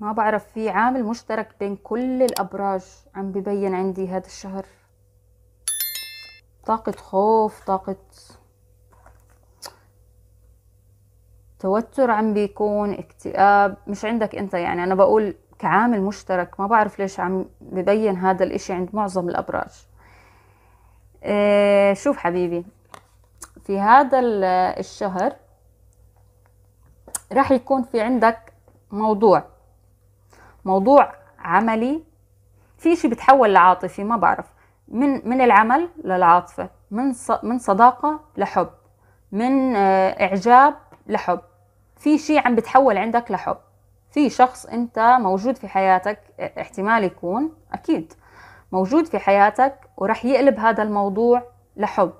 ما بعرف في عامل مشترك بين كل الأبراج عم ببين عندي هذا الشهر طاقة خوف طاقة توتر عم بيكون اكتئاب مش عندك انت يعني انا بقول كعامل مشترك ما بعرف ليش عم ببين هذا الاشي عند معظم الابراج اه شوف حبيبي في هذا الشهر راح يكون في عندك موضوع موضوع عملي في شيء بتحول لعاطفي ما بعرف من من العمل للعاطفة من من صداقة لحب من آه، إعجاب لحب في شيء عم بتحول عندك لحب في شخص أنت موجود في حياتك آه، احتمال يكون أكيد موجود في حياتك ورح يقلب هذا الموضوع لحب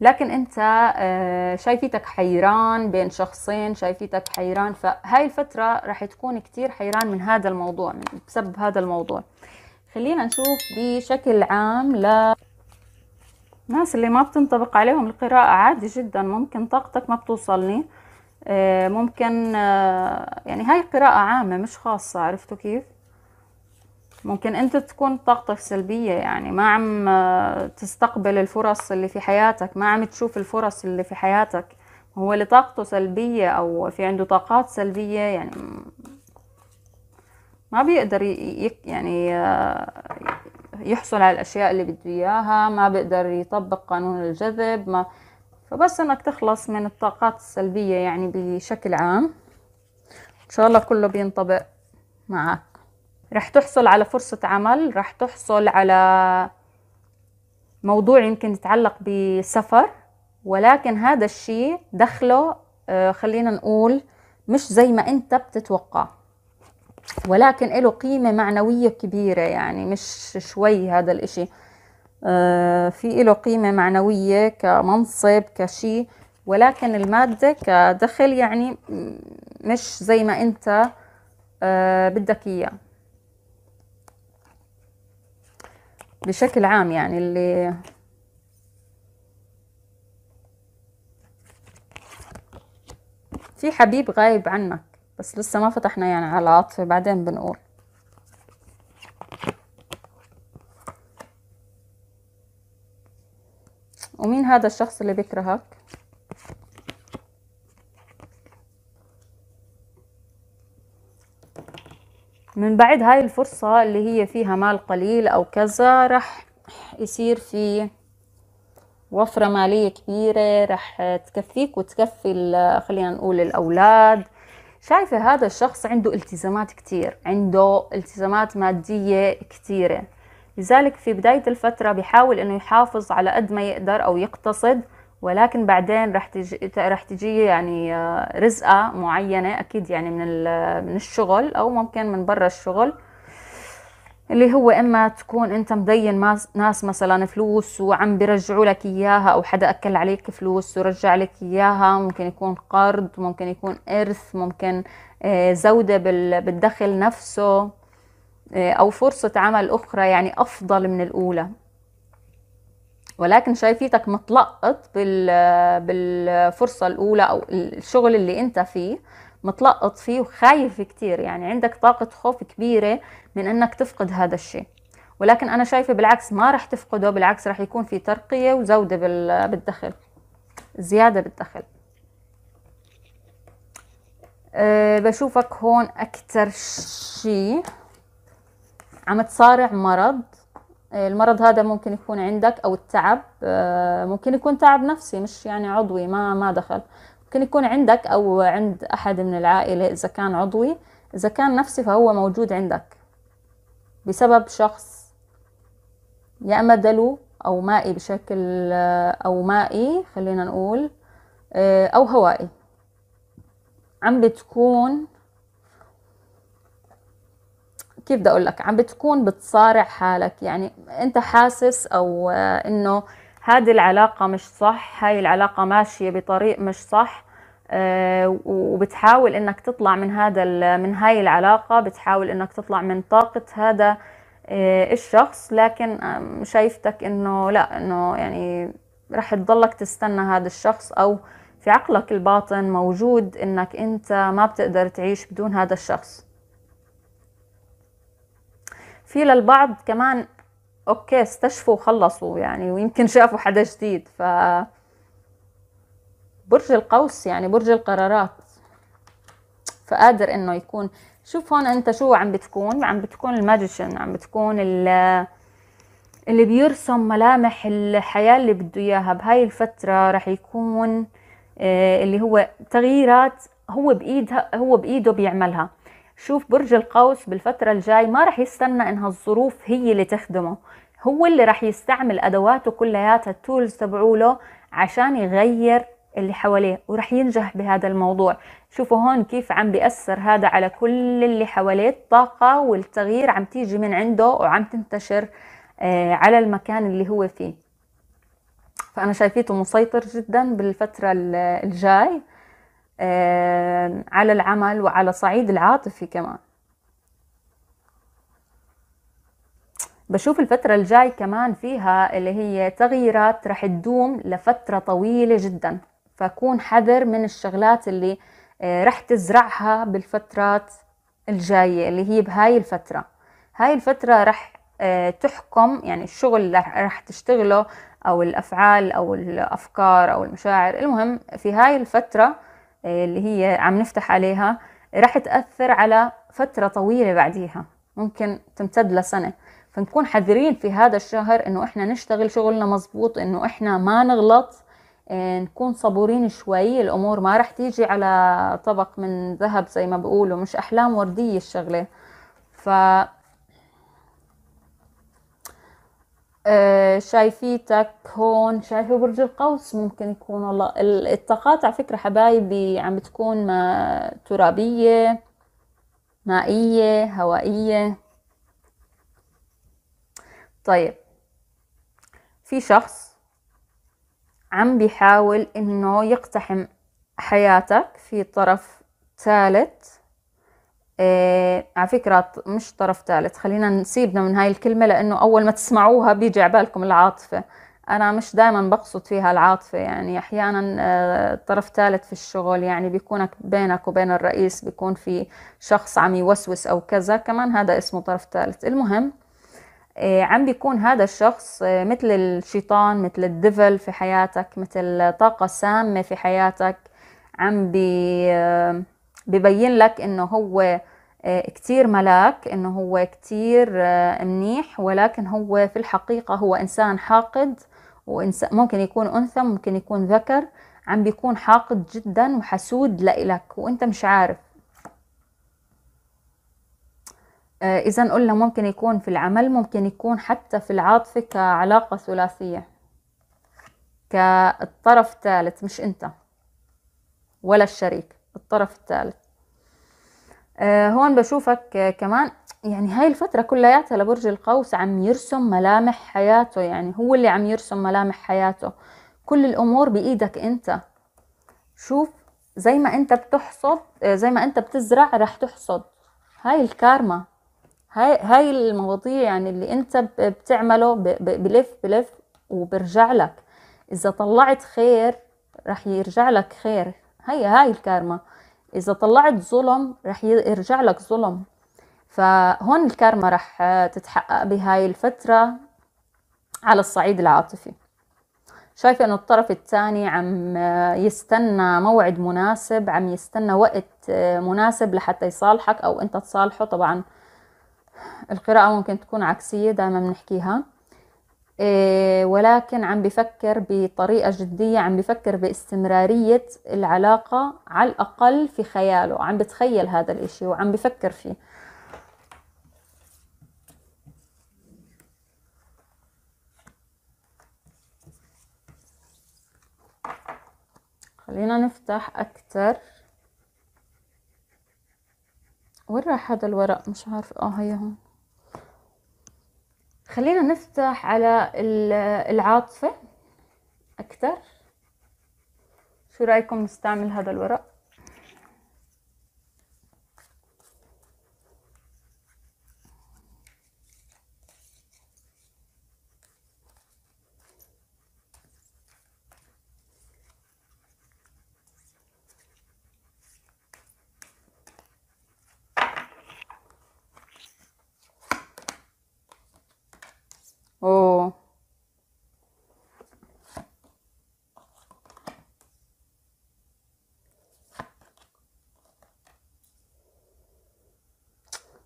لكن انت آه، شايفيتك حيران بين شخصين شايفيتك حيران فهاي الفترة رح تكون كتير حيران من هذا الموضوع من بسبب هذا الموضوع خلينا نشوف بشكل عام ل ناس اللي ما بتنطبق عليهم القراءة عادي جدا ممكن طاقتك ما بتوصلني آه، ممكن آه، يعني هاي قراءة عامة مش خاصة عرفتوا كيف ممكن انت تكون طاقتك سلبية يعني ما عم تستقبل الفرص اللي في حياتك ما عم تشوف الفرص اللي في حياتك هو اللي طاقته سلبية او في عنده طاقات سلبية يعني ما بيقدر يعني آه، يحصل على الاشياء اللي بده اياها ما بيقدر يطبق قانون الجذب ما فبس انك تخلص من الطاقات السلبية يعني بشكل عام ان شاء الله كله بينطبق معك رح تحصل على فرصة عمل رح تحصل على موضوع يمكن يتعلق بسفر ولكن هذا الشيء دخله آه، خلينا نقول مش زي ما انت بتتوقع ولكن له قيمة معنوية كبيرة يعني مش شوي هذا الاشي آه، في له قيمة معنوية كمنصب كشي ولكن المادة كدخل يعني مش زي ما انت آه، بدك اياه بشكل عام يعني اللي في حبيب غايب عنك بس لسه ما فتحنا يعني على العاطفة بعدين بنقول ومين هذا الشخص اللي بيكرهك من بعد هاي الفرصة اللي هي فيها مال قليل أو كذا رح يصير في وفرة مالية كبيرة رح تكفيك وتكفي خلينا نقول الأولاد شايفة هذا الشخص عنده التزامات كتير عنده التزامات مادية كتيرة لذلك في بداية الفترة بيحاول أنه يحافظ على قد ما يقدر أو يقتصد ولكن بعدين رح تجي رح تجي يعني آه، رزقه معينه اكيد يعني من من الشغل او ممكن من برا الشغل اللي هو اما تكون انت مدين ناس مثلا فلوس وعم بيرجعوا لك اياها او حدا اكل عليك فلوس ورجع لك اياها ممكن يكون قرض ممكن يكون ارث ممكن آه، زوده بالدخل نفسه آه، او فرصه عمل اخرى يعني افضل من الاولى ولكن شايفيتك متلقط بالفرصة الأولى أو الشغل اللي أنت فيه متلقط فيه وخايف كتير يعني عندك طاقة خوف كبيرة من أنك تفقد هذا الشيء ولكن أنا شايفة بالعكس ما رح تفقده بالعكس رح يكون في ترقية وزودة بالدخل زيادة بالدخل أه بشوفك هون أكتر شيء عم تصارع مرض آه، المرض هذا ممكن يكون عندك او التعب آه، ممكن يكون تعب نفسي مش يعني عضوي ما ما دخل ممكن يكون عندك او عند احد من العائله اذا كان عضوي اذا كان نفسي فهو موجود عندك بسبب شخص يا اما دلو او مائي بشكل آه، او مائي خلينا نقول او هوائي عم بتكون كيف بدي اقول لك عم بتكون بتصارع حالك يعني انت حاسس او آه، انه هذه العلاقة مش صح هاي العلاقة ماشية بطريق مش صح آه، وبتحاول انك تطلع من هذا من هاي العلاقة بتحاول انك تطلع من طاقة هذا آه، الشخص لكن شايفتك انه لا انه يعني رح تضلك تستنى هذا الشخص او في عقلك الباطن موجود انك انت ما بتقدر تعيش بدون هذا الشخص في للبعض كمان اوكي استشفوا وخلصوا يعني ويمكن شافوا حدا جديد ف برج القوس يعني برج القرارات فقادر انه يكون شوف هون انت شو عم بتكون عم بتكون الماجيشن عم بتكون اللي بيرسم ملامح الحياة اللي بده إياها بهاي الفترة رح يكون آه، اللي هو تغييرات هو بإيدها هو بإيده بيعملها شوف برج القوس بالفترة الجاي ما رح يستنى انها الظروف هي اللي تخدمه هو اللي رح يستعمل ادواته كلياتها التولز تبعوله عشان يغير اللي حواليه ورح ينجح بهذا الموضوع شوفوا هون كيف عم بيأثر هذا على كل اللي حواليه الطاقة والتغيير عم تيجي من عنده وعم تنتشر آه، على المكان اللي هو فيه فأنا شايفيته مسيطر جدا بالفترة الجاي على العمل وعلى صعيد العاطفي كمان بشوف الفترة الجاي كمان فيها اللي هي تغييرات رح تدوم لفترة طويلة جدا فكون حذر من الشغلات اللي آه، رح تزرعها بالفترات الجاية اللي هي بهاي الفترة هاي الفترة رح آه، تحكم يعني الشغل اللي رح تشتغله أو الأفعال أو الأفكار أو المشاعر المهم في هاي الفترة اللي هي عم نفتح عليها راح تأثر على فترة طويلة بعديها ممكن تمتد لسنة فنكون حذرين في هذا الشهر انه احنا نشتغل شغلنا مزبوط انه احنا ما نغلط آه، نكون صبورين شوي الامور ما راح تيجي على طبق من ذهب زي ما بقولوا مش احلام وردية الشغلة ف آه شايفيتك هون شايفه برج القوس ممكن يكون والله الطاقات على فكرة حبايبي عم بتكون ما ترابية مائية هوائية طيب في شخص عم بيحاول انه يقتحم حياتك في طرف ثالث إيه على فكرة مش طرف ثالث خلينا نسيبنا من هاي الكلمة لأنه أول ما تسمعوها بيجي عبالكم العاطفة أنا مش دائما بقصد فيها العاطفة يعني أحيانا آه، طرف ثالث في الشغل يعني بيكونك بينك وبين الرئيس بيكون في شخص عم يوسوس أو كذا كمان هذا اسمه طرف ثالث المهم آه، عم بيكون هذا الشخص آه، مثل الشيطان مثل الدفل في حياتك مثل طاقة سامة في حياتك عم بي ببين لك انه هو آه، كتير ملاك انه هو كتير آه، منيح ولكن هو في الحقيقة هو انسان حاقد وإنسان ممكن يكون انثى ممكن يكون ذكر عم بيكون حاقد جدا وحسود لإلك وانت مش عارف آه، اذا قلنا ممكن يكون في العمل ممكن يكون حتى في العاطفة كعلاقة ثلاثية كالطرف الثالث مش انت ولا الشريك الطرف الثالث آه هون بشوفك آه كمان يعني هاي الفترة كلياتها لبرج القوس عم يرسم ملامح حياته يعني هو اللي عم يرسم ملامح حياته كل الأمور بإيدك أنت شوف زي ما أنت بتحصد آه زي ما أنت بتزرع رح تحصد هاي الكارما هاي هاي المواضيع يعني اللي أنت بتعمله بلف بلف وبرجع لك إذا طلعت خير رح يرجع لك خير هي هاي الكارما اذا طلعت ظلم رح يرجع لك ظلم فهون الكارما رح آه، تتحقق بهاي الفترة على الصعيد العاطفي شايفة انه الطرف الثاني عم آه، يستنى موعد مناسب عم يستنى وقت آه، مناسب لحتى يصالحك او انت تصالحه طبعا القراءة ممكن تكون عكسية دائما بنحكيها إيه، ولكن عم بفكر بطريقة جدية عم بفكر باستمرارية العلاقة على الأقل في خياله عم بتخيل هذا الإشي وعم بفكر فيه خلينا نفتح أكثر وين راح هذا الورق مش عارفة آه هي هون خلينا نفتح على العاطفة أكثر شو رأيكم نستعمل هذا الورق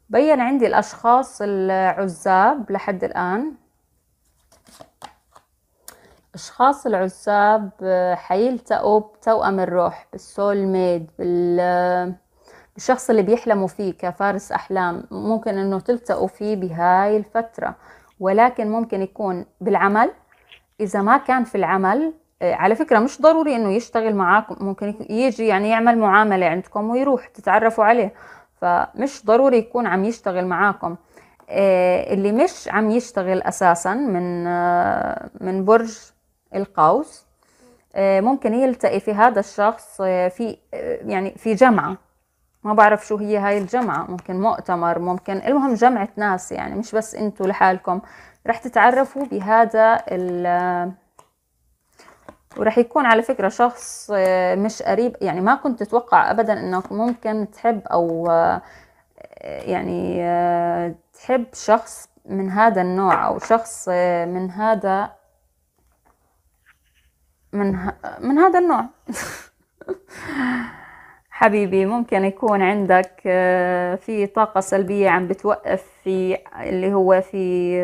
بين عندي الأشخاص العزاب لحد الآن أشخاص العزاب آه، حيلتقوا بتوأم الروح بالسول ميد بال آه، الشخص اللي بيحلموا فيه كفارس أحلام ممكن أنه تلتقوا فيه بهاي الفترة ولكن ممكن يكون بالعمل إذا ما كان في العمل آه، على فكرة مش ضروري أنه يشتغل معاكم ممكن يجي يعني يعمل معاملة عندكم ويروح تتعرفوا عليه فمش ضروري يكون عم يشتغل معاكم آه، اللي مش عم يشتغل اساسا من آه، من برج القوس آه، ممكن يلتقي في هذا الشخص في يعني في جمعه ما بعرف شو هي هاي الجمعه ممكن مؤتمر ممكن المهم جمعه ناس يعني مش بس انتوا لحالكم رح تتعرفوا بهذا وراح يكون على فكرة شخص آه، مش قريب يعني ما كنت تتوقع أبدا أنك ممكن تحب أو آه، يعني آه، تحب شخص من هذا النوع أو شخص من هذا من, ه... من هذا النوع حبيبي ممكن يكون عندك في طاقة سلبية عم بتوقف في اللي هو في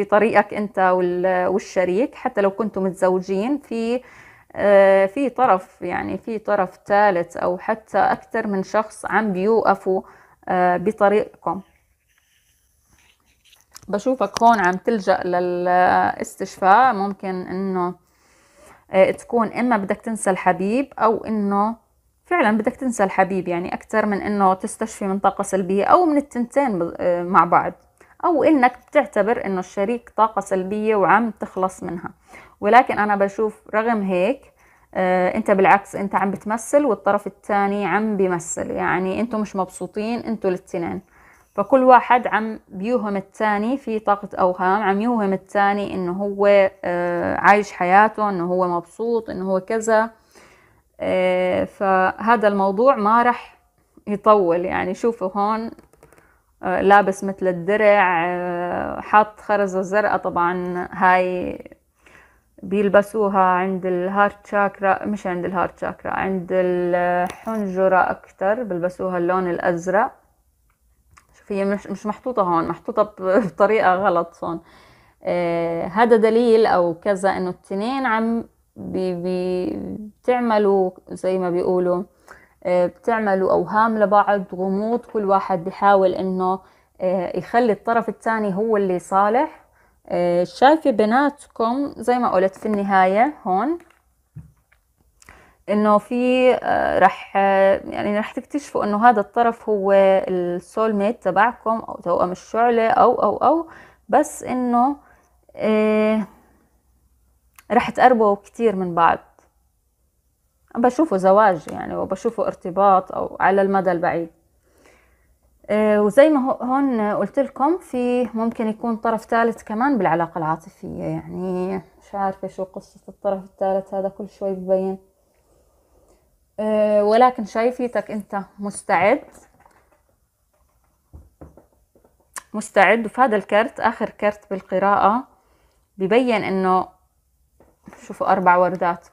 في طريقك انت والشريك حتى لو كنتم متزوجين في آه، في طرف يعني في طرف ثالث او حتى اكثر من شخص عم بيوقفوا آه، بطريقكم بشوفك هون عم تلجأ للاستشفاء ممكن انه آه، تكون اما بدك تنسى الحبيب او انه فعلا بدك تنسى الحبيب يعني اكثر من انه تستشفي من طاقة سلبية او من التنتين مع بعض أو إنك بتعتبر إنه الشريك طاقة سلبية وعم تخلص منها ولكن أنا بشوف رغم هيك آه، انت بالعكس انت عم بتمثل والطرف الثاني عم بيمثل يعني انتوا مش مبسوطين انتوا الاثنين فكل واحد عم بيوهم الثاني في طاقة أوهام عم يوهم الثاني إنه هو آه، عايش حياته إنه هو مبسوط إنه هو كذا آه، فهذا الموضوع ما رح يطول يعني شوفوا هون لابس مثل الدرع حاط خرزة زرقاء طبعا هاي بيلبسوها عند الهارت شاكرا مش عند الهارت شاكرا عند الحنجرة أكتر بيلبسوها اللون الأزرق شوفي هي مش, مش محطوطة هون محطوطة بطريقة غلط هون آه هذا دليل أو كذا إنه التنين عم بي بي بتعملوا زي ما بيقولوا آه، بتعملوا أوهام لبعض غموض كل واحد بحاول إنه آه، يخلي الطرف الثاني هو اللي صالح آه، شايفة بناتكم زي ما قلت في النهاية هون انه في رح يعني رح تكتشفوا انه هذا الطرف هو السول ميت تبعكم او توأم الشعلة او او او بس انه رح تقربوا كتير من بعض بشوفه زواج يعني وبشوفه ارتباط أو على المدى البعيد آه، وزي ما هون قلت لكم في ممكن يكون طرف ثالث كمان بالعلاقة العاطفية يعني مش عارفة شو قصة الطرف الثالث هذا كل شوي ببين آه، ولكن شايفيتك انت مستعد مستعد وفي هذا الكرت اخر كرت بالقراءة ببين انه شوفوا أربع وردات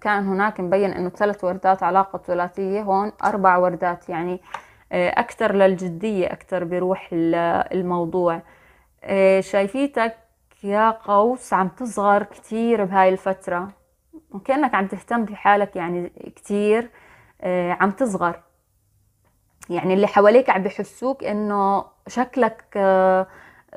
كان هناك مبين أنه ثلاث وردات علاقة ثلاثية هون أربع وردات يعني آه، أكثر للجدية أكثر بروح الموضوع آه، شايفيتك يا قوس عم تصغر كتير بهاي الفترة وكأنك عم تهتم بحالك يعني كتير آه، عم تصغر يعني اللي حواليك عم بحسوك انه شكلك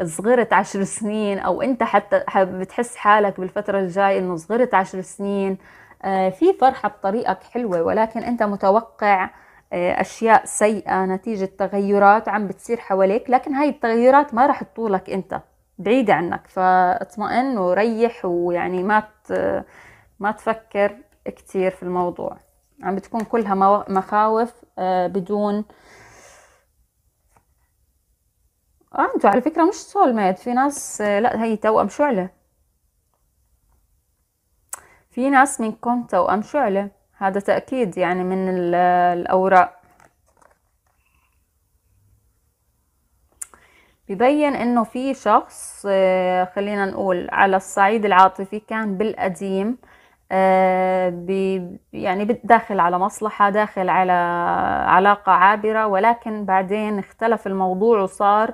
صغرت عشر سنين او انت حتى بتحس حالك بالفتره الجاي انه صغرت عشر سنين آه، في فرحه بطريقك حلوه ولكن انت متوقع آه، اشياء سيئه نتيجه تغيرات عم بتصير حواليك لكن هاي التغيرات ما راح تطولك انت بعيده عنك فاطمئن وريح ويعني ما ما تفكر كتير في الموضوع عم بتكون كلها مخاوف آه، بدون اه انتوا على فكرة مش سول مات في ناس آه، لا هي توأم شعلة في ناس منكم توأم شعلة هذا تأكيد يعني من آه، الأوراق ببين انه في شخص آه، خلينا نقول على الصعيد العاطفي كان بالقديم يعني داخل على مصلحة داخل على علاقة عابرة ولكن بعدين اختلف الموضوع وصار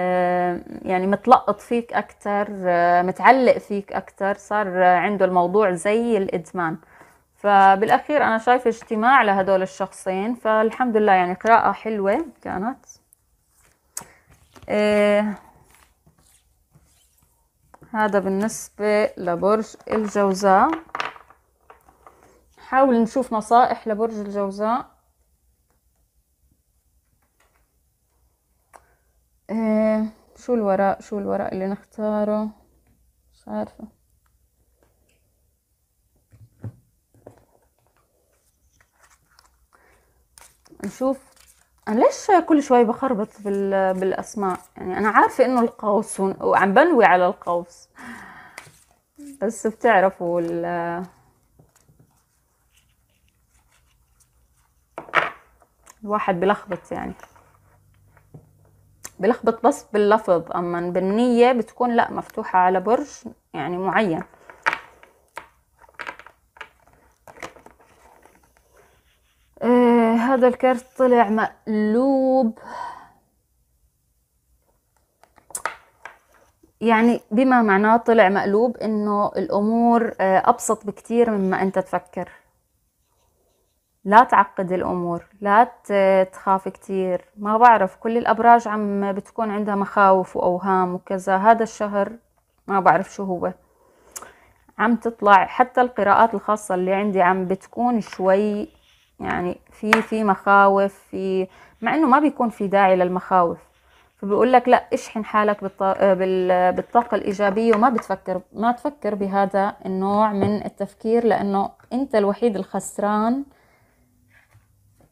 آه، يعني متلقط فيك أكتر آه، متعلق فيك أكتر صار آه، عنده الموضوع زي الإدمان فبالأخير أنا شايفة اجتماع لهدول الشخصين فالحمد لله يعني قراءة حلوة كانت آه هذا بالنسبة لبرج الجوزاء حاول نشوف نصائح لبرج الجوزاء شو الورق شو الورق اللي نختاره مش عارفة نشوف أنا ليش كل شوي بخربط بالأسماء يعني أنا عارفة إنه القوس وعم بنوي على القوس بس بتعرفوا ال الواحد بلخبط يعني بلخبط بس باللفظ أما بالنية بتكون لا مفتوحة على برج يعني معين آه هذا الكرت طلع مقلوب يعني بما معناه طلع مقلوب انه الامور آه، ابسط بكتير مما انت تفكر لا تعقد الأمور لا تخاف كتير ما بعرف كل الأبراج عم بتكون عندها مخاوف وأوهام وكذا هذا الشهر ما بعرف شو هو عم تطلع حتى القراءات الخاصة اللي عندي عم بتكون شوي يعني في في مخاوف في مع انه ما بيكون في داعي للمخاوف فبقول لك لا اشحن حالك بالطاقة الإيجابية وما بتفكر ما تفكر بهذا النوع من التفكير لأنه أنت الوحيد الخسران